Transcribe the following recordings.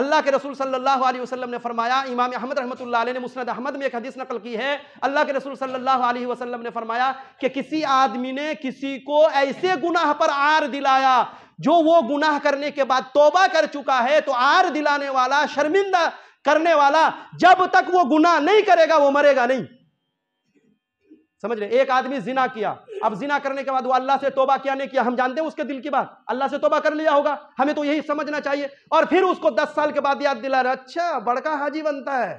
अल्लाह के रसूल सल्लल्लाहु अलैहि वसल्लम ने फरमाया इमाम अहमद रहमतुल्लाह अलैह ने मुस्नद अहमद में एक हदीस नकल की है अल्लाह के रसूल सल्लल्लाहु अलैहि वसल्लम ने फरमाया कि किसी आदमी ने किसी को ऐसे गुनाह पर आर दिलाया जो वो गुनाह करने के बाद तोबा कर चुका है तो आर दिलाने वाला शर्मिंदा करने वाला जब तक वो गुनाह नहीं करेगा वो मरेगा नहीं समझ रहे एक आदमी जिना किया अब जिना करने के बाद वो अल्लाह से तोबा क्या नहीं किया हम जानते हैं उसके दिल की बात अल्लाह से तोबा कर लिया होगा हमें तो यही समझना चाहिए और फिर उसको दस साल के बाद याद दिला रहा अच्छा बड़का हाजी बनता है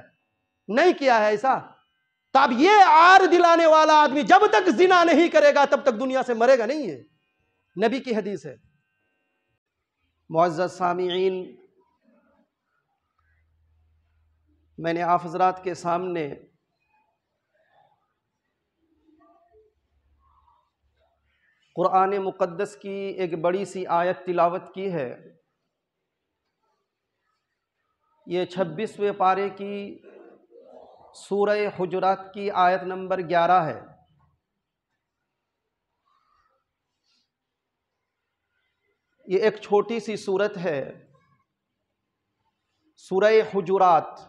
नहीं किया है ऐसा तब तो ये आर दिलाने वाला आदमी जब तक जिना नहीं करेगा तब तक दुनिया से मरेगा नहीं है नबी की हदीस है मुआज़ मैंने आप हजरात के सामने क़ुरान मुक़दस की एक बड़ी सी आयत तिलावत की है ये छब्बीसवें पारे की सूरह हजरात की आयत नंबर ग्यारह है ये एक छोटी सी सूरत है सूरह हजरात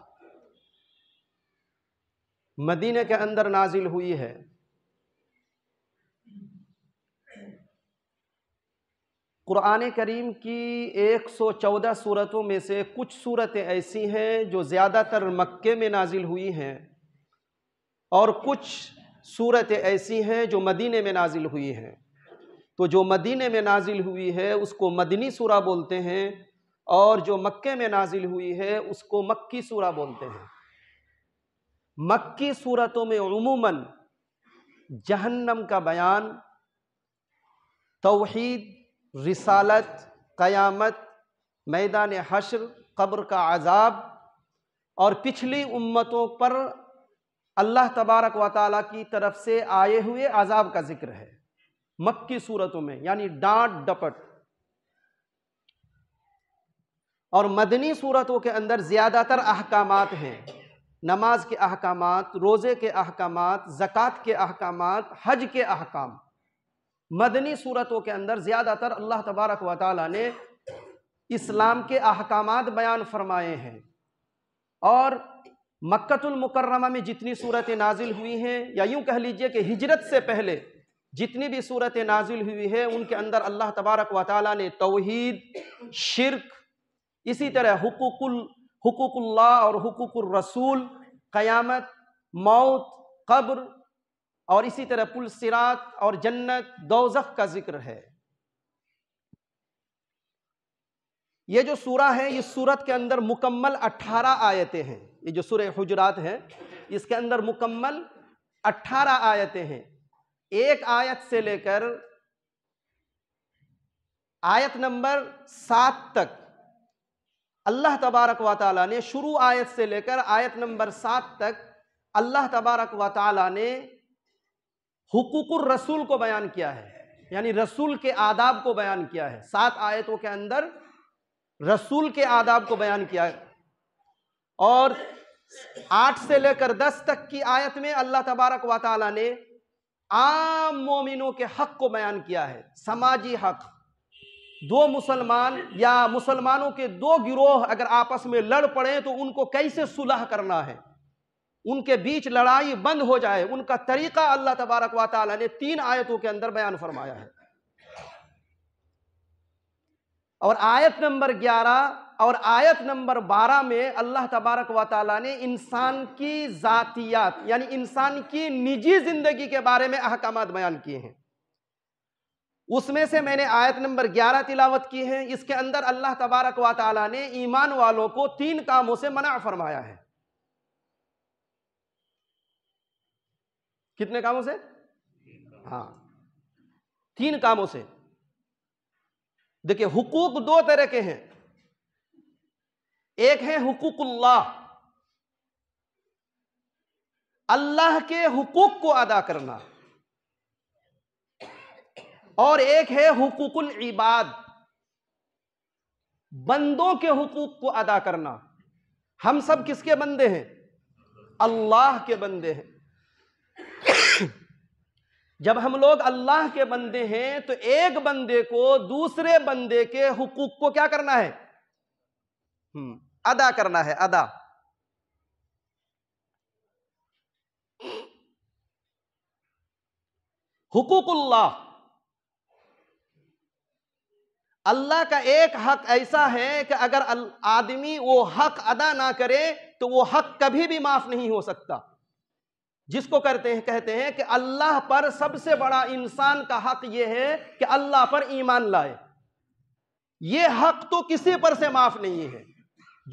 मदीने के अंदर नाजिल हुई है कुरान करीम की 114 सूरतों में से कुछ सूरतें ऐसी हैं जो ज़्यादातर मक्के में नाजिल हुई हैं और कुछ सूरतें ऐसी हैं जो मदीने में नाजिल हुई हैं तो जो मदीने में नाजिल हुई है उसको मदनी सूरा बोलते हैं और जो मक्के में नाजिल हुई है उसको मक्की सूरा बोलते हैं मक्की सूरतों में उमूमन जहन्नम का बयान तोहद रिसालत क़यामत मैदान हशर कब्र का आज़ाब और पिछली उम्मतों पर अल्लाह तबारक व ताली की तरफ से आए हुए आज़ाब का जिक्र है मक्की सूरतों में यानी डांट डपट और मदनी सूरतों के अंदर ज़्यादातर अहकाम हैं नमाज के अहकाम रोज़े के अहकाम ज़क़़त के अहकाम हज के अहकाम मदनी सूरतों के अंदर ज़्यादातर अल्लाह तबारक व ने इस्लाम के अहकाम बयान फरमाए हैं और मक्तुलमकरमा में जितनी सूरतें नाजिल हुई हैं या यूँ कह लीजिए कि हिजरत से पहले जितनी भी सूरतें नाजिल हुई हैं उनके अंदर अल्लाह तबारक व ताली ने तोहद शिरक इसी तरह हकूकुल हकूकुल्ला और हकूकुल रसूल क़यामत मौत कब्र और इसी तरह पुल सिरात और जन्नत दोजख का जिक्र है ये जो सूरा है इस सूरत के अंदर मुकम्मल 18 आयतें हैं ये जो सूर हजरात हैं इसके अंदर मुकम्मल 18 आयतें हैं एक आयत से लेकर आयत नंबर सात तक अल्लाह तबारक व ने शुरू आयत से लेकर आयत नंबर सात तक अल्लाह तबारक व ने हुकूकुर रसूल को बयान किया है यानी रसूल के आदाब को बयान किया है सात आयतों के अंदर रसूल के आदाब को बयान किया है और आठ से लेकर दस तक की आयत में अल्लाह तबारक व ने आम मोमिनों के हक को बयान किया है समाजी हक दो मुसलमान या मुसलमानों के दो गिरोह अगर आपस में लड़ पड़े तो उनको कैसे सुलह करना है उनके बीच लड़ाई बंद हो जाए उनका तरीका अल्लाह तबारक व ने तीन आयतों के अंदर बयान फरमाया है और आयत नंबर ग्यारह और आयत नंबर बारह में अल्लाह तबारक व ने इंसान की ज़ातियात यानी इंसान की निजी ज़िंदगी के बारे में अहकाम बयान किए हैं उसमें से मैंने आयत नंबर ग्यारह तिलावत की है इसके अंदर अल्लाह तबारक व ने ईमान वालों को तीन कामों से मना फरमाया है कितने कामों से हाँ तीन कामों से देखिए हुकूक दो तरह के हैं एक है हुकूकुल्लाह अल्लाह के हुकूक को अदा करना और एक है हुकूकुल इबाद बंदों के हुकूक को अदा करना हम सब किसके बंदे हैं अल्लाह के बंदे हैं जब हम लोग अल्लाह के बंदे हैं तो एक बंदे को दूसरे बंदे के हुकूक को क्या करना है हम्म, अदा करना है अदा हुकूकुल्लाह अल्लाह का एक हक ऐसा है कि अगर आदमी वो हक अदा ना करे तो वो हक कभी भी माफ नहीं हो सकता जिसको करते हैं कहते हैं कि अल्लाह पर सबसे बड़ा इंसान का हक यह है कि अल्लाह पर ईमान लाए ये हक तो किसी पर से माफ नहीं है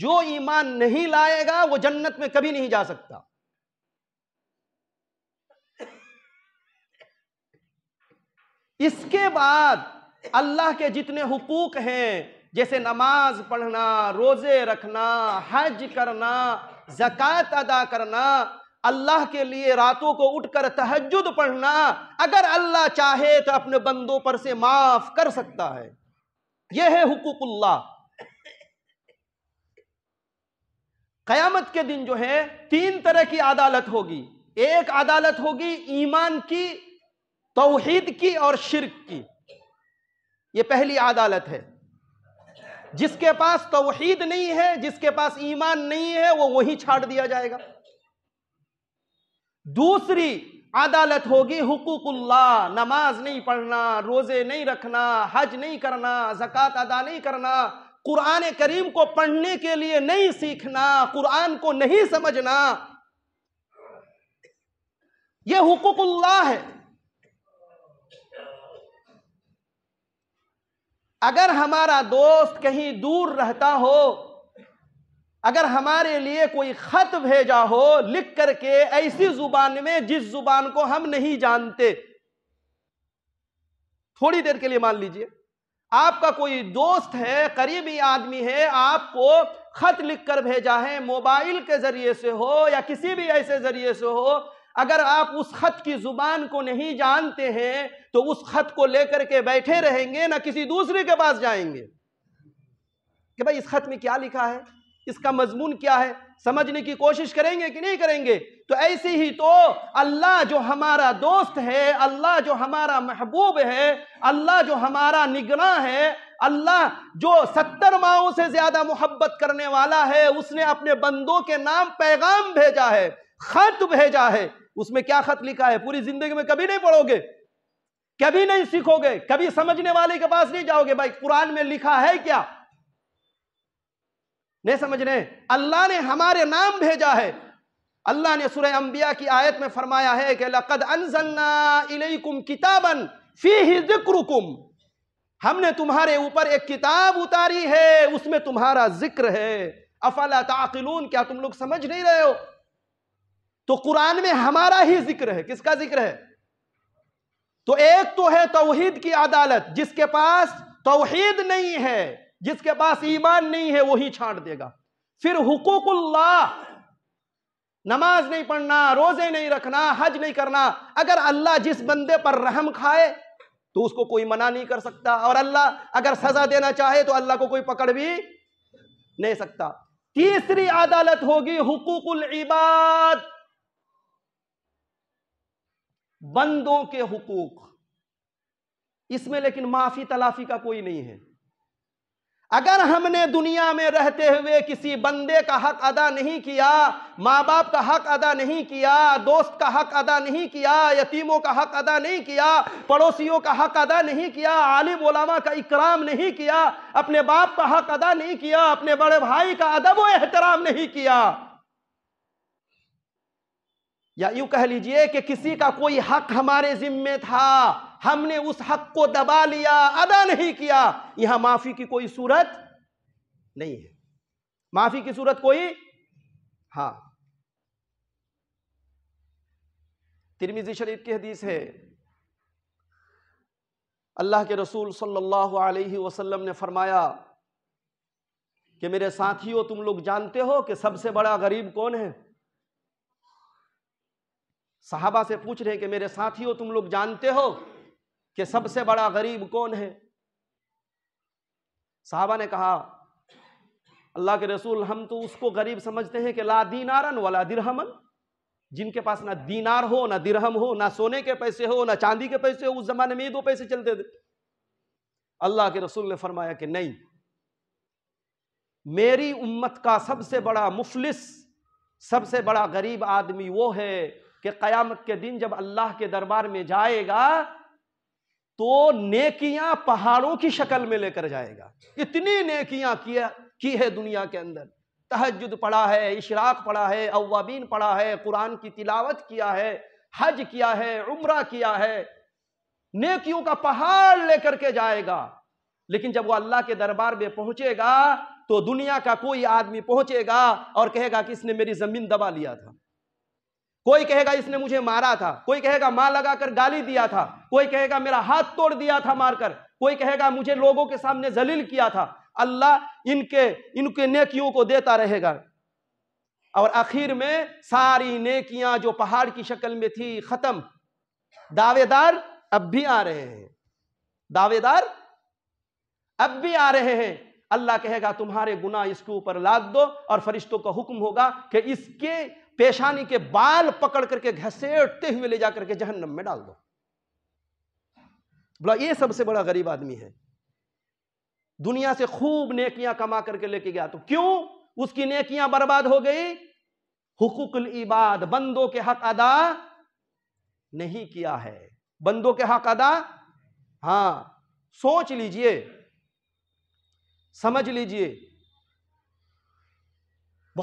जो ईमान नहीं लाएगा वो जन्नत में कभी नहीं जा सकता इसके बाद अल्लाह के जितने हुकूक हैं जैसे नमाज पढ़ना रोजे रखना हज करना जक़ात अदा करना अल्लाह के लिए रातों को उठकर तहजद पढ़ना अगर अल्लाह चाहे तो अपने बंदों पर से माफ कर सकता है यह है हुकूकुल्ला कयामत के दिन जो है तीन तरह की अदालत होगी एक अदालत होगी ईमान की तोहीद की और शिरक की यह पहली अदालत है जिसके पास तोहीद नहीं है जिसके पास ईमान नहीं है वो वही छाड़ दिया जाएगा दूसरी अदालत होगी हुकूकुल्ला नमाज नहीं पढ़ना रोजे नहीं रखना हज नहीं करना जक़ात अदा नहीं करना कुरान करीम को पढ़ने के लिए नहीं सीखना कुरान को नहीं समझना यह हुकूकुल्ला है अगर हमारा दोस्त कहीं दूर रहता हो अगर हमारे लिए कोई ख़त भेजा हो लिख करके ऐसी ज़ुबान में जिस ज़ुबान को हम नहीं जानते थोड़ी देर के लिए मान लीजिए आपका कोई दोस्त है करीबी आदमी है आपको ख़त लिख कर भेजा है मोबाइल के ज़रिए से हो या किसी भी ऐसे ज़रिए से हो अगर आप उस ख़त की ज़ुबान को नहीं जानते हैं तो उस ख़त को लेकर के बैठे रहेंगे ना किसी दूसरे के पास जाएंगे कि भाई इस ख़त में क्या लिखा है इसका मजमून क्या है समझने की कोशिश करेंगे कि नहीं करेंगे तो ऐसे ही तो अल्लाह जो हमारा दोस्त है अल्लाह जो हमारा महबूब है अल्लाह जो हमारा निगरान है अल्लाह जो सत्तर माओ से ज्यादा मोहब्बत करने वाला है उसने अपने बंदों के नाम पैगाम भेजा है खत भेजा है उसमें क्या खत लिखा है पूरी जिंदगी में कभी नहीं पढ़ोगे कभी नहीं सीखोगे कभी समझने वाले के पास नहीं जाओगे भाई कुरान में लिखा है क्या नहीं समझ रहे अल्लाह ने हमारे नाम भेजा है अल्लाह ने सुरह अंबिया की आयत में फरमाया है कि लकद अनजल्लाकुम किताबन फी जिक्रुकुम हमने तुम्हारे ऊपर एक किताब उतारी है उसमें तुम्हारा जिक्र है अफला ताकिलून क्या तुम लोग समझ नहीं रहे हो तो कुरान में हमारा ही जिक्र है किसका जिक्र है तो एक तो है तोहहीद की अदालत जिसके पास तोहहीद नहीं है जिसके पास ईमान नहीं है वही छाट देगा फिर हुकूकुल्ला नमाज नहीं पढ़ना रोजे नहीं रखना हज नहीं करना अगर अल्लाह जिस बंदे पर रहम खाए तो उसको कोई मना नहीं कर सकता और अल्लाह अगर सजा देना चाहे तो अल्लाह को कोई पकड़ भी नहीं सकता तीसरी अदालत होगी हुकूकुल इबाद बंदों के हुकूक इसमें लेकिन माफी तलाफी का कोई नहीं है अगर हमने दुनिया में रहते हुए किसी बंदे का हक अदा नहीं किया माँ बाप का हक अदा नहीं किया दोस्त का हक अदा नहीं किया यतीमों का हक अदा नहीं किया पड़ोसियों का हक अदा नहीं किया आलिम ओलामा का इकराम नहीं किया अपने बाप का हक अदा नहीं किया अपने बड़े भाई का अदब व एहतराम नहीं किया या यूं कह लीजिए कि किसी का कोई हक हमारे जिम्मे था हमने उस हक को दबा लिया अदा नहीं किया यहां माफी की कोई सूरत नहीं है माफी की सूरत कोई हाँ तिरमिजी शरीफ की हदीस है अल्लाह के रसूल सल्लल्लाहु अलैहि वसल्लम ने फरमाया कि मेरे साथियों तुम लोग जानते हो कि सबसे बड़ा गरीब कौन है साहबा से पूछ रहे हैं कि मेरे साथियों तुम लोग जानते हो कि सबसे बड़ा गरीब कौन है साहबा ने कहा अल्लाह के रसूल हम तो उसको गरीब समझते हैं कि ला दीनारन वाला दिरहमन जिनके पास ना दीनार हो ना दिरहम हो ना सोने के पैसे हो ना चांदी के पैसे हो उस जमाने में ये दो पैसे चलते थे अल्लाह के रसूल ने फरमाया कि नहीं मेरी उम्मत का सबसे बड़ा मुफलिस सबसे बड़ा गरीब आदमी वो है कि क़यामत के दिन जब अल्लाह के दरबार में जाएगा तो नेकियां पहाड़ों की शक्ल में लेकर जाएगा इतनी नेकियां किया की है दुनिया के अंदर तहजद पढ़ा है इशराक पढ़ा है अवाबीन पढ़ा है कुरान की तिलावत किया है हज किया है उम्र किया है नेकियों का पहाड़ लेकर के जाएगा लेकिन जब वो अल्लाह के दरबार में पहुंचेगा तो दुनिया का कोई आदमी पहुंचेगा और कहेगा कि इसने मेरी जमीन दबा लिया था कोई कहेगा इसने मुझे मारा था कोई कहेगा मां लगाकर गाली दिया था कोई कहेगा मेरा हाथ तोड़ दिया था मारकर कोई कहेगा मुझे लोगों के सामने जलील किया था अल्लाह इनके इनके नेकियों को देता रहेगा और आखिर में सारी नेकियां जो पहाड़ की शक्ल में थी खत्म दावेदार अब भी आ रहे हैं दावेदार अब भी आ रहे हैं अल्लाह कहेगा तुम्हारे गुना इसके ऊपर लाद दो और फरिश्तों का हुक्म होगा कि इसके पेशानी के बाल पकड़ करके घसेटते हुए ले जाकर के जहन्नम में डाल दो बोला ये सबसे बड़ा गरीब आदमी है दुनिया से खूब नेकियां कमा करके लेके गया तो क्यों उसकी नेकियां बर्बाद हो गई हुकूक इबाद बंदों के हक अदा नहीं किया है बंदों के हक अदा हां सोच लीजिए समझ लीजिए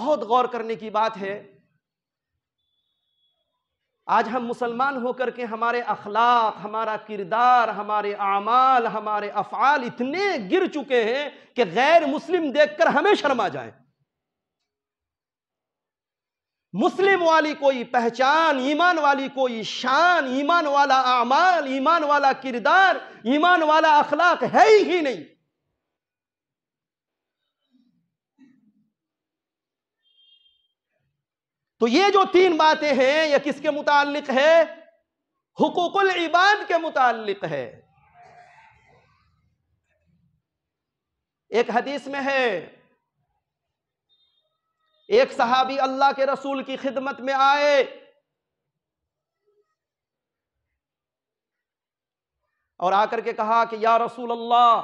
बहुत गौर करने की बात है आज हम मुसलमान होकर के हमारे अखलाक हमारा किरदार हमारे अमाल हमारे अफ़ाल इतने गिर चुके हैं कि गैर मुस्लिम देखकर हमें शर्मा जाए मुस्लिम वाली कोई पहचान ईमान वाली कोई शान ईमान वाला आमाल ईमान वाला किरदार ईमान वाला अखलाक है ही नहीं तो ये जो तीन बातें हैं यह किसके मुतालिक है हुकूकुल इबाद के मुतालिक है एक हदीस में है एक सहाबी अल्लाह के रसूल की खिदमत में आए और आकर के कहा कि या रसूल अल्लाह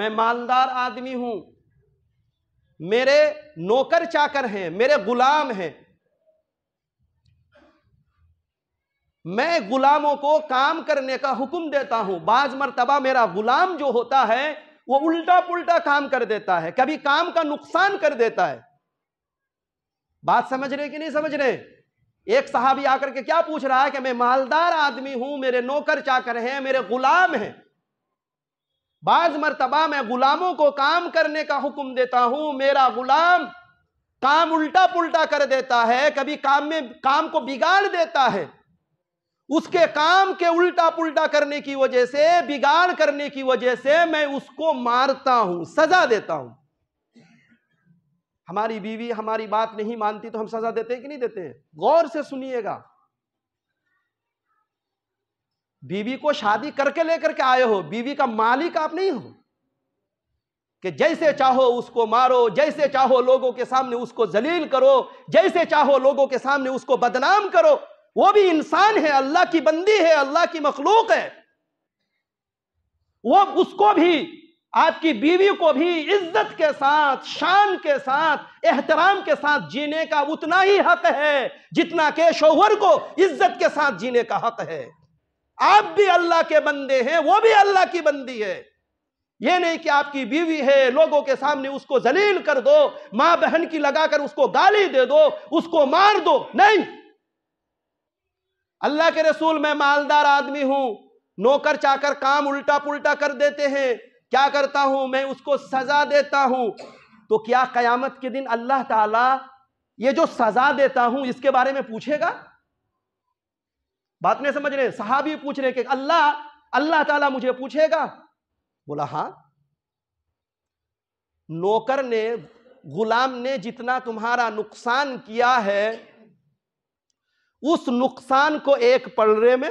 मैं मालदार आदमी हूं मेरे नौकर चाकर हैं मेरे गुलाम हैं मैं गुलामों को काम करने का हुक्म देता हूं बाज मरतबा मेरा गुलाम जो होता है वो उल्टा पुल्टा काम कर देता है कभी काम का नुकसान कर देता है बात समझ रहे कि नहीं समझ रहे एक साहबी आकर के क्या पूछ रहा है कि मैं मालदार आदमी हूं मेरे नौकर चाकर हैं मेरे गुलाम हैं बाज मरतबा मैं गुलामों को काम करने का हुक्म देता हूं मेरा गुलाम काम उल्टा पुल्टा कर देता है कभी काम में काम को बिगाड़ देता है उसके काम के उल्टा पुल्टा करने की वजह से बिगाड़ करने की वजह से मैं उसको मारता हूं सजा देता हूं हमारी बीवी हमारी बात नहीं मानती तो हम सजा देते हैं कि नहीं देते हैं गौर से सुनिएगा बीवी को शादी करके लेकर के आए हो बीवी का मालिक आप नहीं हो कि जैसे चाहो उसको मारो जैसे चाहो लोगों के सामने उसको जलील करो जैसे चाहो लोगों के सामने उसको बदनाम करो वो भी इंसान है अल्लाह की बंदी है अल्लाह की मखलूक है वो उसको भी आपकी बीवी को भी इज्जत के साथ शान के साथ एहतराम के साथ जीने का उतना ही हक है जितना के शोहर को इज्जत के साथ जीने का हक है आप भी अल्लाह के बंदे हैं वो भी अल्लाह की बंदी है ये नहीं कि आपकी बीवी है लोगों के सामने उसको जलील कर दो मां बहन की लगाकर उसको गाली दे दो उसको मार दो नहीं अल्लाह के रसूल मैं मालदार आदमी हूं नौकर चाकर काम उल्टा पुल्टा कर देते हैं क्या करता हूं मैं उसको सजा देता हूं तो क्या कयामत के दिन अल्लाह ताला ये जो सजा देता हूं इसके बारे में पूछेगा बात नहीं समझ रहे सहाबी पूछ रहे कि अल्लाह अल्लाह ताला मुझे पूछेगा बोला हाँ नौकर ने गुलाम ने जितना तुम्हारा नुकसान किया है उस नुकसान को एक पलड़े में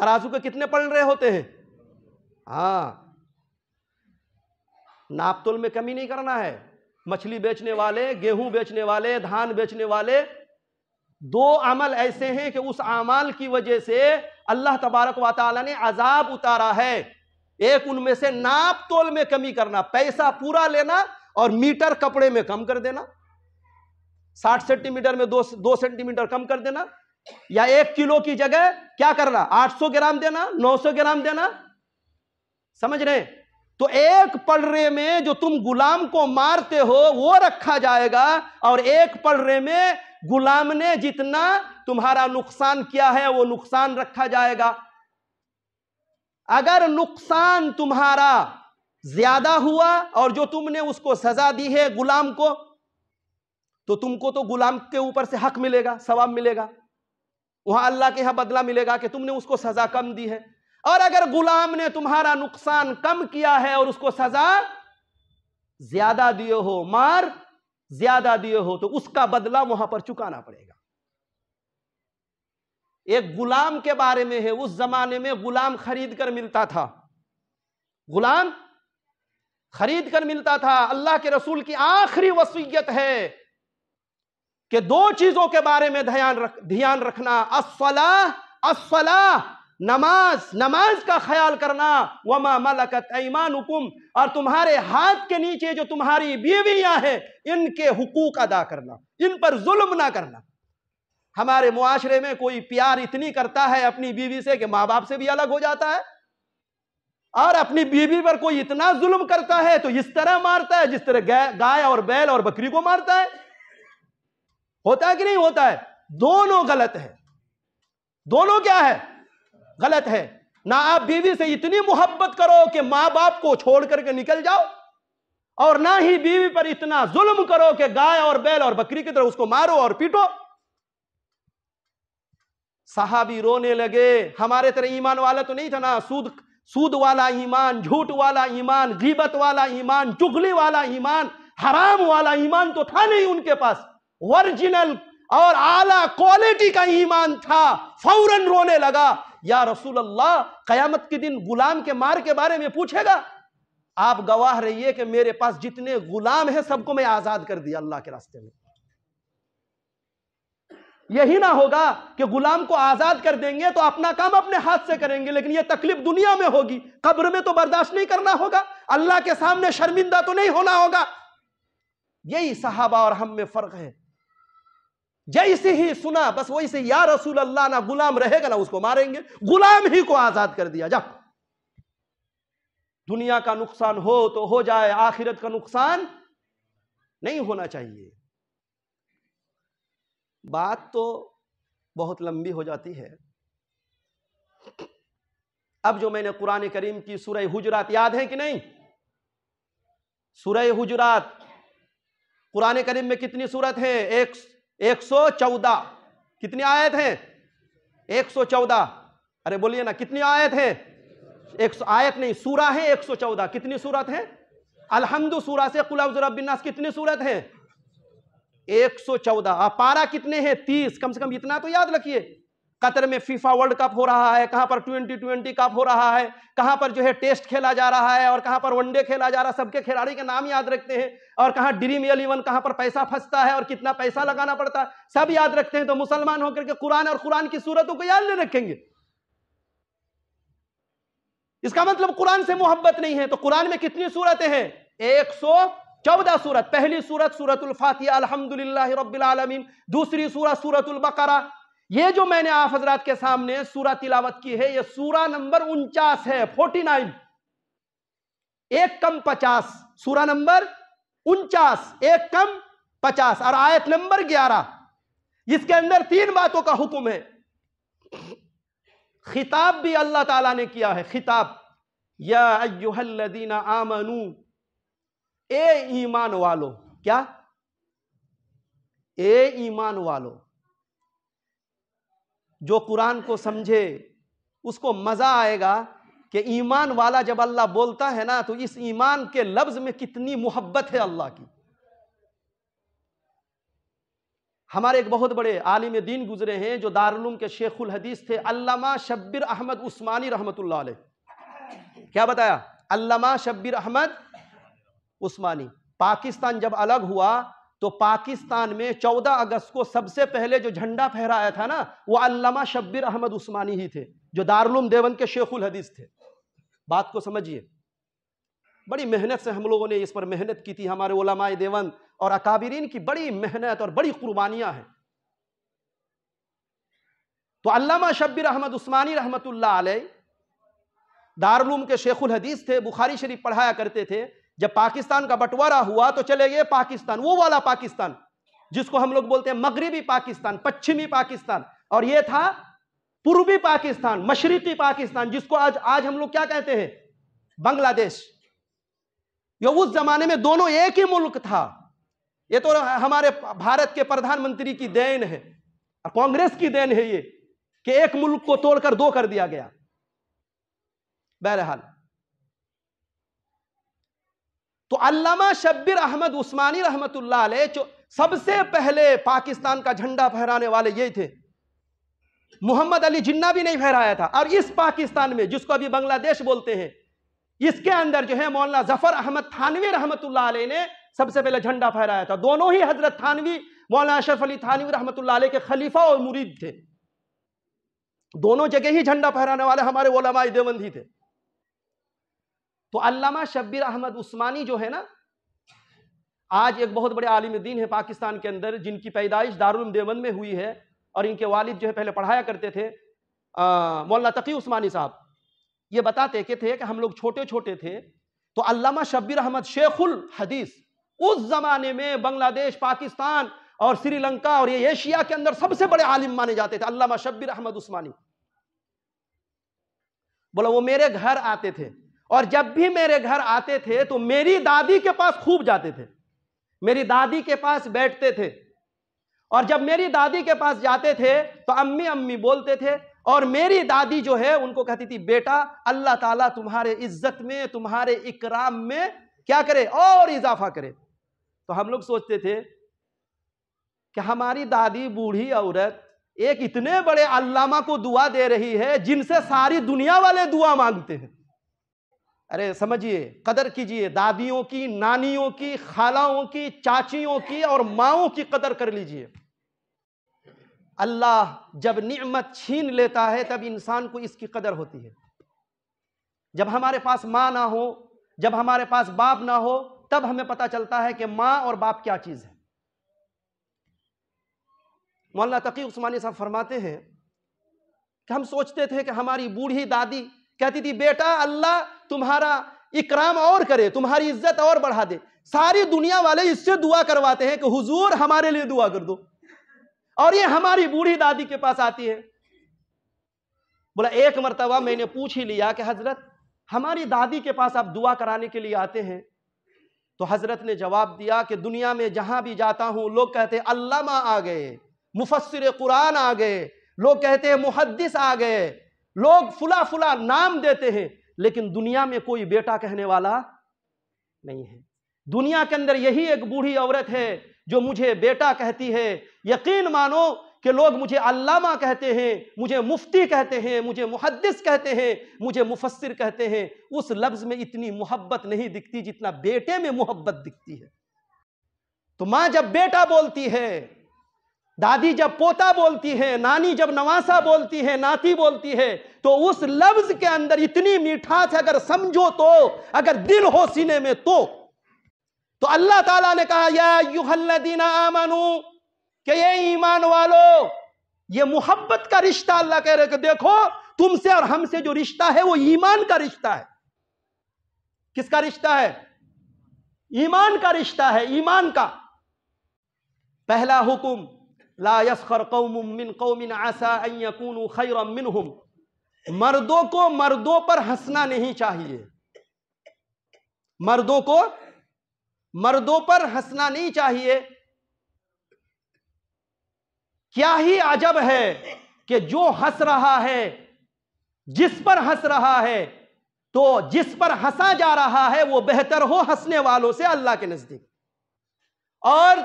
तराजू के कितने पलड़े होते हैं हाँ नापतोल में कमी नहीं करना है मछली बेचने वाले गेहूं बेचने वाले धान बेचने वाले दो अमल ऐसे हैं कि उस अमाल की वजह से अल्लाह तबारक व ताली ने अजाब उतारा है एक उनमें से नाप तोल में कमी करना पैसा पूरा लेना और मीटर कपड़े में कम कर देना साठ सेंटीमीटर में दो दो सेंटीमीटर कम कर देना या एक किलो की जगह क्या करना 800 ग्राम देना 900 ग्राम देना समझ रहे तो एक पलरे में जो तुम गुलाम को मारते हो वो रखा जाएगा और एक पलरे में गुलाम ने जितना तुम्हारा नुकसान किया है वो नुकसान रखा जाएगा अगर नुकसान तुम्हारा ज्यादा हुआ और जो तुमने उसको सजा दी है गुलाम को तो तुमको तो गुलाम के ऊपर से हक मिलेगा सवाब मिलेगा वहां अल्लाह के यहां बदला मिलेगा कि तुमने उसको सजा कम दी है और अगर गुलाम ने तुम्हारा नुकसान कम किया है और उसको सजा ज्यादा दिए हो मार ज्यादा दिए हो तो उसका बदला वहां पर चुकाना पड़ेगा एक गुलाम के बारे में है उस जमाने में गुलाम खरीद कर मिलता था गुलाम खरीद कर मिलता था अल्लाह के रसूल की आखिरी वसीयत है कि दो चीजों के बारे में ध्यान रख ध्यान रखना असला असला नमाज नमाज का ख्याल करना वमा मलकत ऐमान और तुम्हारे हाथ के नीचे जो तुम्हारी बीवियां हैं इनके हुकूक अदा करना इन पर जुल्म ना करना हमारे मुआशरे में कोई प्यार इतनी करता है अपनी बीवी से कि माँ बाप से भी अलग हो जाता है और अपनी बीवी पर कोई इतना जुल्म करता है तो इस तरह मारता है जिस तरह गाय और बैल और बकरी को मारता है होता है कि नहीं होता है दोनों गलत है दोनों क्या है गलत है ना आप बीवी से इतनी मोहब्बत करो कि माँ बाप को छोड़ करके निकल जाओ और ना ही बीवी पर इतना जुल्म करो कि गाय और बैल और बकरी की तरह उसको मारो और पीटो साहबी रोने लगे हमारे तरह ईमान वाला तो नहीं था ना सूद सूद वाला ईमान झूठ वाला ईमान गीबत वाला ईमान चुगली वाला ईमान हराम वाला ईमान तो था नहीं उनके पास ओरिजिनल और आला क्वालिटी का ईमान था फौरन रोने लगा या रसूल अल्लाह कयामत के दिन गुलाम के मार के बारे में पूछेगा आप गवाह रहिए कि मेरे पास जितने गुलाम हैं सबको मैं आजाद कर दिया अल्लाह के रास्ते में यही ना होगा कि गुलाम को आजाद कर देंगे तो अपना काम अपने हाथ से करेंगे लेकिन यह तकलीफ दुनिया में होगी कब्र में तो बर्दाश्त नहीं करना होगा अल्लाह के सामने शर्मिंदा तो नहीं होना होगा यही सहाबा और हम में फर्क है जैसे ही सुना बस वैसे या रसूल अल्लाह ना गुलाम रहेगा ना उसको मारेंगे गुलाम ही को आजाद कर दिया जा दुनिया का नुकसान हो तो हो जाए आखिरत का नुकसान नहीं होना चाहिए बात तो बहुत लंबी हो जाती है अब जो मैंने कुरान करीम की सुरह हुजरात याद है कि नहीं सुरह हुजरात कुरान करीम में कितनी सूरत है एक 114 कितनी आयत हैं 114 अरे बोलिए ना कितनी आयत हैं एक आयत नहीं सूरा है 114 कितनी सूरत है अलहमद सूरा से कुलाबनास कितनी सूरत है 114 सौ चौदह पारा कितने हैं 30 कम से कम इतना तो याद रखिए कतर में फीफा वर्ल्ड कप हो रहा है कहां पर ट्वेंटी ट्वेंटी कप हो रहा है कहां पर जो है टेस्ट खेला जा रहा है और कहां पर वनडे खेला जा रहा है सबके खिलाड़ी के नाम याद रखते हैं और कहां ड्रीम इलेवन कहां पर पैसा फंसता है और कितना पैसा लगाना पड़ता है सब याद रखते हैं तो मुसलमान होकर के कुरान और कुरान की सूरतों को याद नहीं रखेंगे इसका मतलब कुरान से मोहब्बत नहीं है तो कुरान में कितनी सूरतें हैं एक सौ चौदह सूरत पहली सूरत सूरतुल अलहमदुल्ला रबीआलमीन दूसरी सूरत सूरतुल बकरा ये जो मैंने आप हजरात के सामने सूरा तिलावत की है ये सूरा नंबर उनचास है फोर्टी नाइन एक कम पचास सूरा नंबर उनचास एक कम पचास और आयत नंबर ग्यारह इसके अंदर तीन बातों का हुक्म है खिताब भी अल्लाह ताला ने किया है खिताब या अयुहल्लदीना आमनू ए ईमान वालो क्या ए ईमान वालो जो कुरान को समझे उसको मज़ा आएगा कि ईमान वाला जब अल्लाह बोलता है ना तो इस ईमान के लफ्ज़ में कितनी मोहब्बत है अल्लाह की हमारे एक बहुत बड़े आलिम दीन गुजरे हैं जो दारुलूम के शेखुल हदीस थे अल्लामा शब्बर अहमद उस्मानी रहमतुल्लाह क्या बताया अल्लामा शब्बर अहमद उस्मानी पाकिस्तान जब अलग हुआ तो पाकिस्तान में 14 अगस्त को सबसे पहले जो झंडा फहराया था ना वो अल्लामा शब्बीर अहमद उस्मानी ही थे जो दारुलूम देवन के शेखुल हदीस थे बात को समझिए बड़ी मेहनत से हम लोगों ने इस पर मेहनत की थी हमारे ओलामाए देवन और अकाबरीन की बड़ी मेहनत और बड़ी कुर्बानियां हैं तो अल्लामा शब्बीर अहमद उस्मानी रहमतुल्लाह अलैह दारुलूम के शेखुल हदीस थे बुखारी शरीफ पढ़ाया करते थे जब पाकिस्तान का बंटवारा हुआ तो चले गए पाकिस्तान वो वाला पाकिस्तान जिसको हम लोग बोलते हैं मगरबी पाकिस्तान पश्चिमी पाकिस्तान और ये था पूर्वी पाकिस्तान मशरकी पाकिस्तान जिसको आज आज हम लोग क्या कहते हैं बांग्लादेश उस जमाने में दोनों एक ही मुल्क था ये तो हमारे भारत के प्रधानमंत्री की देन है और कांग्रेस की देन है ये कि एक मुल्क को तोड़कर दो कर दिया गया बहरहाल तो अल्लामा शब्बिर अहमद उस्मानी रहमत जो सबसे पहले पाकिस्तान का झंडा फहराने वाले ये थे मोहम्मद अली जिन्ना भी नहीं फहराया था और इस पाकिस्तान में जिसको अभी बांग्लादेश बोलते हैं इसके अंदर जो है मौलाना जफर अहमद थानवी रहमत ने सबसे पहले झंडा फहराया था दोनों ही हजरत थानवी मौलाना अशरफ अली थानवी रहमत के खलीफा और मुरीद थे दोनों जगह ही झंडा फहराने वाले हमारे ओलामा देवंदी थे तो अल्लामा शब्बीर अहमद उस्मानी जो है ना आज एक बहुत बड़े आलिम दीन है पाकिस्तान के अंदर जिनकी पैदाइश दारुल देवबंद में हुई है और इनके वालिद जो है पहले पढ़ाया करते थे मौलाना तकी उस्मानी साहब ये बताते के थे कि हम लोग छोटे छोटे थे तो अल्लामा शब्बीर अहमद शेखुल हदीस उस ज़माने में बांग्लादेश पाकिस्तान और श्रीलंका और ये एशिया के अंदर सबसे बड़े आलिम माने जाते थे अल्लामा शब्बीर अहमद उस्मानी बोला वो मेरे घर आते थे और जब भी मेरे घर आते थे तो मेरी दादी के पास खूब जाते थे मेरी दादी के पास बैठते थे और जब मेरी दादी के पास जाते थे तो अम्मी अम्मी बोलते थे और मेरी दादी जो है उनको कहती थी बेटा अल्लाह ताला तुम्हारे इज्जत में तुम्हारे इकराम में क्या करे और इजाफा करे तो हम लोग सोचते थे कि हमारी दादी बूढ़ी औरत एक इतने बड़े अल्लामा को दुआ दे रही है जिनसे सारी दुनिया वाले दुआ मांगते हैं अरे समझिए कदर कीजिए दादियों की नानियों की खालाओं की चाचियों की और माओं की कदर कर लीजिए अल्लाह जब नियमत छीन लेता है तब इंसान को इसकी कदर होती है जब हमारे पास माँ ना हो जब हमारे पास बाप ना हो तब हमें पता चलता है कि माँ और बाप क्या चीज़ है मौलाना तकी उस्मानी साहब फरमाते हैं कि हम सोचते थे कि हमारी बूढ़ी दादी कहती थी बेटा अल्लाह तुम्हारा इकराम और करे तुम्हारी इज्जत और बढ़ा दे सारी दुनिया वाले इससे दुआ करवाते हैं कि हुजूर हमारे लिए दुआ कर दो और ये हमारी बूढ़ी दादी के पास आती है बोला एक मरतबा मैंने पूछ ही लिया कि हजरत हमारी दादी के पास आप दुआ कराने के लिए आते हैं तो हजरत ने जवाब दिया कि दुनिया में जहां भी जाता हूं लोग कहते हैं अल्लामा आ गए मुफसर कुरान आ गए लोग कहते हैं मुहदस आ गए लोग फुला फुला नाम देते हैं लेकिन दुनिया में कोई बेटा कहने वाला नहीं है दुनिया के अंदर यही एक बूढ़ी औरत है जो मुझे बेटा कहती है यकीन मानो कि लोग मुझे अल्लामा कहते हैं मुझे मुफ्ती कहते हैं मुझे मुहदस कहते हैं मुझे मुफस्सिर कहते हैं उस लफ्ज़ में इतनी मोहब्बत नहीं दिखती जितना बेटे में मोहब्बत दिखती है तो माँ जब बेटा बोलती है दादी जब पोता बोलती है नानी जब नवासा बोलती है नाती बोलती है तो उस लफ्ज के अंदर इतनी मिठास अगर समझो तो अगर दिल हो सीने में तो तो अल्लाह ताला ने कहा या युहल्लदीना आमनू कि ये ईमान वालो ये मोहब्बत का रिश्ता अल्लाह कह रहे कि देखो तुमसे और हमसे जो रिश्ता है वो ईमान का रिश्ता है किसका रिश्ता है ईमान का रिश्ता है ईमान का पहला हुक्म ला यसखर कौम मिन कौमिन आसा यकून खैर हम मर्दों को मर्दों पर हंसना नहीं चाहिए मर्दों को मर्दों पर हंसना नहीं चाहिए क्या ही अजब है कि जो हंस रहा है जिस पर हंस रहा है तो जिस पर हंसा जा रहा है वो बेहतर हो हंसने वालों से अल्लाह के नजदीक और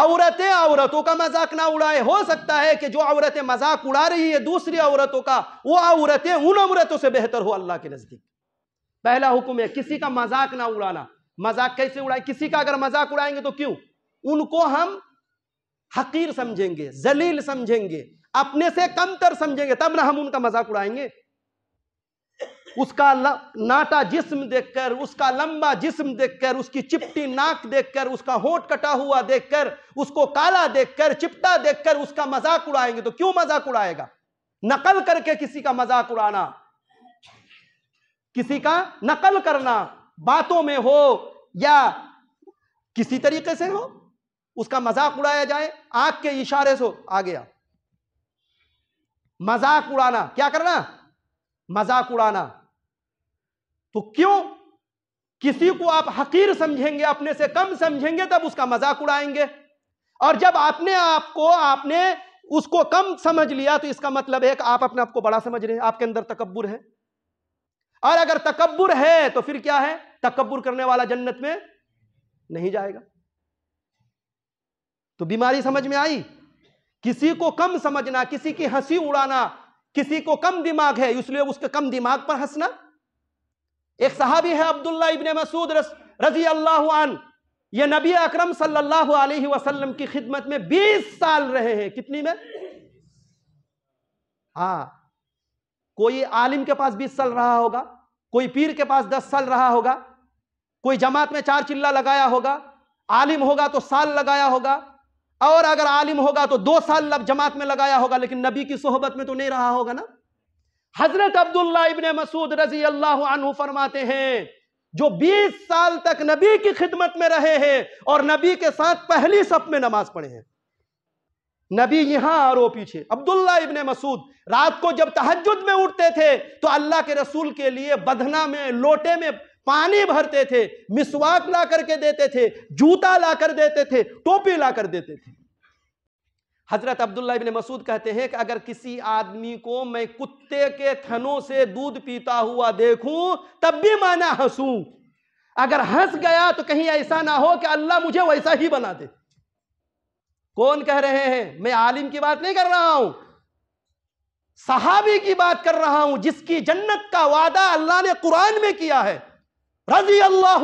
औरतें औरतों का मजाक ना उड़ाए हो सकता है कि जो औरतें मजाक उड़ा रही है दूसरी औरतों का वो औरतें उन औरतों से बेहतर हो अल्लाह के नज़दीक पहला हुक्म है किसी का मजाक ना उड़ाना मजाक कैसे उड़ाए किसी का अगर मजाक उड़ाएंगे तो क्यों उनको हम हकीर समझेंगे जलील समझेंगे अपने से कमतर समझेंगे तब ना हम उनका मजाक उड़ाएंगे उसका नाटा जिस्म देखकर उसका लंबा जिस्म देखकर उसकी चिपटी नाक देखकर उसका होठ कटा हुआ देखकर उसको काला देखकर चिपटा देखकर उसका मजाक उड़ाएंगे तो क्यों मजाक उड़ाएगा नकल करके किसी का मजाक उड़ाना किसी का नकल करना बातों में हो या किसी तरीके से हो उसका मजाक उड़ाया जाए आंख के इशारे से आ गया मजाक उड़ाना क्या करना मजाक उड़ाना तो क्यों किसी को आप हकीर समझेंगे अपने से कम समझेंगे तब उसका मजाक उड़ाएंगे और जब आपने आपको आपने उसको कम समझ लिया तो इसका मतलब है कि आप अपने आप को बड़ा समझ रहे हैं आपके अंदर तकबर है और अगर तकबर है तो फिर क्या है तकबर करने वाला जन्नत में नहीं जाएगा तो बीमारी समझ में आई किसी को कम समझना किसी की हंसी उड़ाना किसी को कम दिमाग है इसलिए उसके कम दिमाग पर हंसना एक सहाबी है अब्दुल्ला इबन मसूद रजी अल्लाह ये नबी अकरम सल्लल्लाहु अलैहि वसल्लम की खिदमत में 20 साल रहे हैं कितनी में हाँ कोई आलिम के पास 20 साल रहा होगा कोई पीर के पास 10 साल रहा होगा कोई जमात में चार चिल्ला लगाया होगा आलिम होगा तो साल लगाया होगा और अगर आलिम होगा तो दो साल जमात में लगाया होगा लेकिन नबी की सोहबत में तो नहीं रहा होगा ना हजरत अब्दुल्ला इबन मसूद रजी अल्लाह फरमाते हैं जो 20 साल तक नबी की खिदमत में रहे हैं और नबी के साथ पहली सप में नमाज पढ़े हैं नबी यहां आरोपी थे अब्दुल्ला इबन मसूद रात को जब तहजद में उठते थे तो अल्लाह के रसूल के लिए बधना में लोटे में पानी भरते थे मिसवाक ला करके देते थे जूता ला कर देते थे टोपी ला कर देते थे हजरत अब्दुल्ला इबन मसूद कहते हैं कि अगर किसी आदमी को मैं कुत्ते के थनों से दूध पीता हुआ देखूं तब भी माना हंसूं अगर हंस गया तो कहीं ऐसा ना हो कि अल्लाह मुझे वैसा ही बना दे कौन कह रहे हैं मैं आलिम की बात नहीं कर रहा हूं सहाबी की बात कर रहा हूं जिसकी जन्नत का वादा अल्लाह ने कुरान में किया है रजी अल्लाह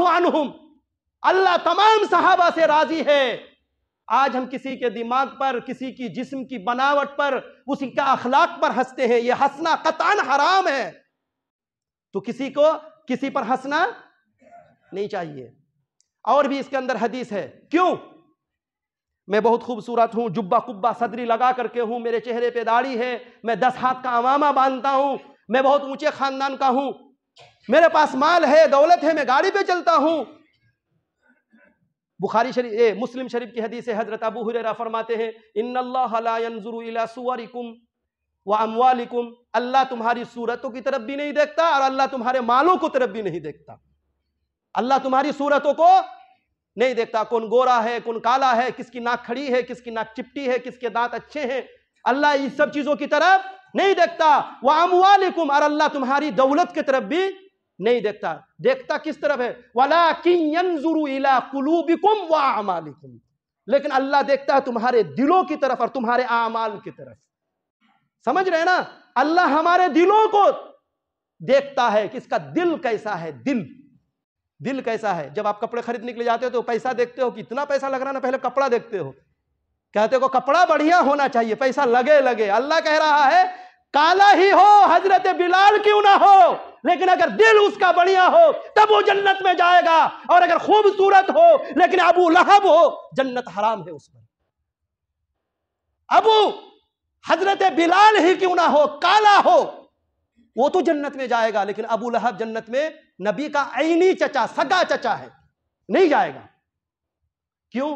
अल्लाह तमाम सहाबा से राजी है आज हम किसी के दिमाग पर किसी की जिस्म की बनावट पर उसी का अखलाक पर हंसते हैं यह हंसना कतान हराम है तो किसी को किसी पर हंसना नहीं चाहिए और भी इसके अंदर हदीस है क्यों मैं बहुत खूबसूरत हूं जुब्बा कुब्बा सदरी लगा करके हूं मेरे चेहरे पे दाढ़ी है मैं दस हाथ का अमामा बांधता हूं मैं बहुत ऊंचे खानदान का हूं मेरे पास माल है दौलत है मैं गाड़ी पे चलता हूं बुखारी शरीफ मुस्लिम शरीफ की हदीस हजरत अबू हुररा फरमाते हैं इन अल्लाहकुम व अमवालिकुम अल्लाह तुम्हारी सूरतों की तरफ भी नहीं देखता और अल्लाह तुम्हारे मालों को तरफ भी नहीं देखता अल्लाह तुम्हारी सूरतों को नहीं देखता कौन गोरा है कौन काला है किसकी नाक खड़ी है किसकी नाक चिपटी है किसके दांत अच्छे हैं अल्लाह इन सब चीजों की तरफ नहीं देखता वह अमवालिकुम और अल्लाह तुम्हारी दौलत की तरफ भी नहीं देखता देखता किस तरफ है वाला कुलूबिकुम व आमालिकुम लेकिन अल्लाह देखता है तुम्हारे दिलों की तरफ और तुम्हारे आमाल की तरफ समझ रहे ना अल्लाह हमारे दिलों को देखता है कि इसका दिल कैसा है दिल दिल कैसा है जब आप कपड़े खरीदने के लिए जाते हो तो पैसा देखते हो कि इतना पैसा लग रहा ना पहले कपड़ा देखते हो कहते हो कपड़ा बढ़िया होना चाहिए पैसा लगे लगे अल्लाह कह रहा है काला ही हो हजरत बिलाल क्यों ना हो लेकिन अगर दिल उसका बढ़िया हो तब वो जन्नत में जाएगा और अगर खूबसूरत हो लेकिन अबू लहब हो जन्नत हराम है उस पर अबू हजरत बिलाल ही क्यों ना हो काला हो वो तो जन्नत में जाएगा लेकिन अबू लहब जन्नत में नबी का आईनी चचा सगा चचा है नहीं जाएगा क्यों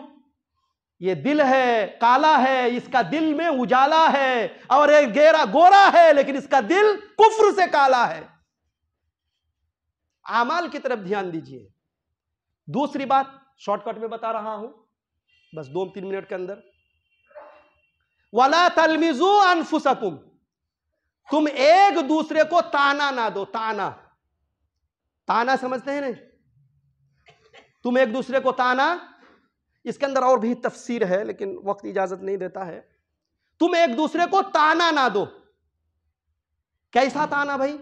ये दिल है काला है इसका दिल में उजाला है और ये गेरा गोरा है लेकिन इसका दिल कुफ्र से काला है आमाल की तरफ ध्यान दीजिए दूसरी बात शॉर्टकट में बता रहा हूं बस दो तीन मिनट के अंदर वाला तलमिजू अनफुसकुम तुम एक दूसरे को ताना ना दो ताना ताना समझते हैं नहीं तुम एक दूसरे को ताना इसके अंदर और भी तफसीर है लेकिन वक्त इजाजत नहीं देता है तुम एक दूसरे को ताना ना दो कैसा ताना भाई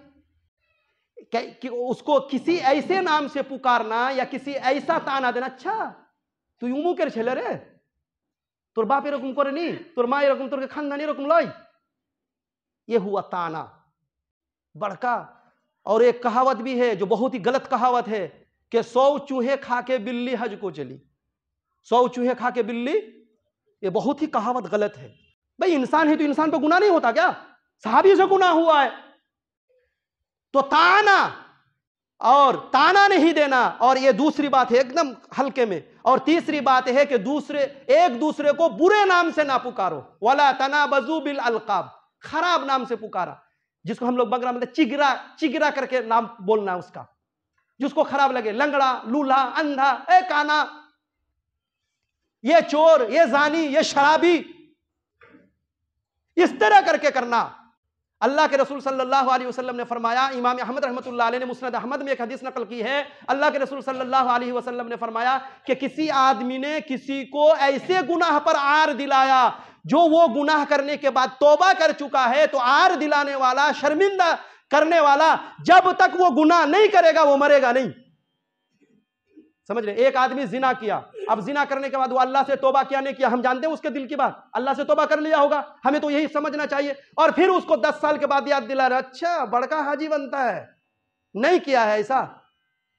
कि उसको किसी ऐसे नाम से पुकारना या किसी ऐसा ताना देना अच्छा तू यूं कर छेले रे रकम करे এরকম तुर माँ মা এরকম তোর खानदानी रकम লয় ये हुआ ताना बड़का और एक कहावत भी है जो बहुत ही गलत कहावत है कि सौ चूहे खा के बिल्ली हज को चली सौ चूहे खा के बिल्ली ये बहुत ही कहावत गलत है भाई इंसान है तो इंसान पर गुना नहीं होता क्या साहबी से गुना हुआ है तो ताना और ताना नहीं देना और ये दूसरी बात है एकदम हल्के में और तीसरी बात है कि दूसरे एक दूसरे को बुरे नाम से ना पुकारो वाला तना बजू बिल अलकाब खराब नाम से पुकारा जिसको हम लोग बगरा मतलब चिगरा चिगरा करके नाम बोलना उसका जिसको खराब लगे लंगड़ा लूला अंधा ए काना ये चोर ये जानी ये शराबी इस तरह करके करना अल्लाह के रसूल सल्लल्लाहु अलैहि वसल्लम ने फरमाया इमाम अहमद रहमतुल्लाह ने मुस्नद अहमद में एक हदीस नकल की है अल्लाह के रसूल सल्लल्लाहु अलैहि वसल्लम ने फरमाया कि किसी आदमी ने किसी को ऐसे गुनाह पर आर दिलाया जो वो गुनाह करने के बाद तोबा कर चुका है तो आर दिलाने वाला शर्मिंदा करने वाला जब तक वो गुनाह नहीं करेगा वो मरेगा नहीं समझ रहे एक आदमी जिना किया अब जिना करने के बाद वो अल्लाह से तोबा किया नहीं किया हम जानते हैं उसके दिल की बात अल्लाह से तोबा कर लिया होगा हमें तो यही समझना चाहिए और फिर उसको दस साल के बाद याद दिला रहा अच्छा बड़का हाजी बनता है नहीं किया है ऐसा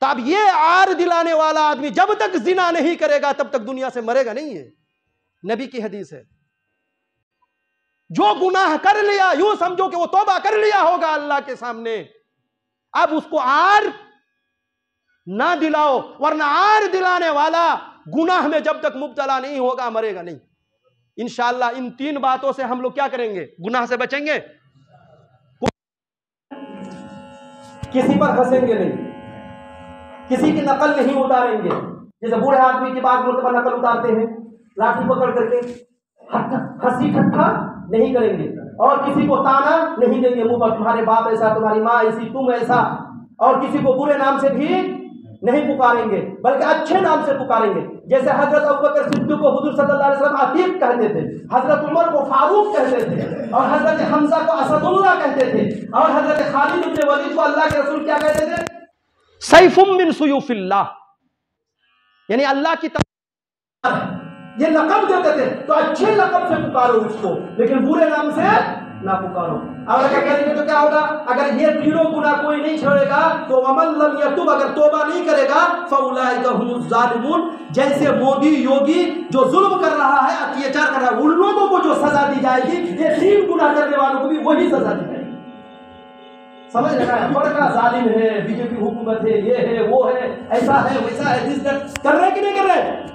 तब तो ये आर दिलाने वाला आदमी जब तक जिना नहीं करेगा तब तक दुनिया से मरेगा नहीं है नबी की हदीस है जो गुनाह कर लिया यूं समझो कि वो तोबा कर लिया होगा अल्लाह के सामने अब उसको आर ना दिलाओ वरना आर दिलाने वाला गुनाह में जब तक मुबतला नहीं होगा मरेगा नहीं इनशाला इन तीन बातों से हम लोग क्या करेंगे गुनाह से बचेंगे किसी पर हंसेंगे नहीं किसी की नकल नहीं उतारेंगे जैसे बूढ़े आदमी की बात बोलते नकल उतारते हैं लाठी पकड़ करके हंसी ठट्ठा नहीं करेंगे और किसी को ताना नहीं देंगे मुंह पर तुम्हारे बाप ऐसा तुम्हारी माँ ऐसी तुम ऐसा और किसी को बुरे नाम से भी नहीं पुकारेंगे बल्कि अच्छे नाम से पुकारेंगे जैसे हजरत अबकर सिद्धू को हजूर सल्लल्लाहु अलैहि वसल्लम अतीक कहते थे हजरत उमर को फारूक कहते थे और हजरत हमजा को असदुल्ला कहते थे और हजरत खालिद इब्न वलीद को अल्लाह के रसूल क्या कहते थे सैफुम बिन सुयूफिल्लाह यानी अल्लाह की ये लकब देते थे तो अच्छे लकब से पुकारो उसको लेकिन बुरे नाम से ना पुकारो और अगर करेंगे तो क्या होगा अगर ये तीनों गुना कोई नहीं छोड़ेगा तो अमल लम तुम अगर तोबा नहीं करेगा फौलामून जैसे मोदी योगी जो जुल्म कर रहा है अत्याचार कर रहा है उन लोगों को जो सजा दी जाएगी ये तीन गुना करने वालों को भी वही सजा दी जाएगी समझ रहा है बड़का जालिम है बीजेपी हुकूमत है ये है वो है ऐसा है वैसा है जिस कर रहे कि नहीं कर रहे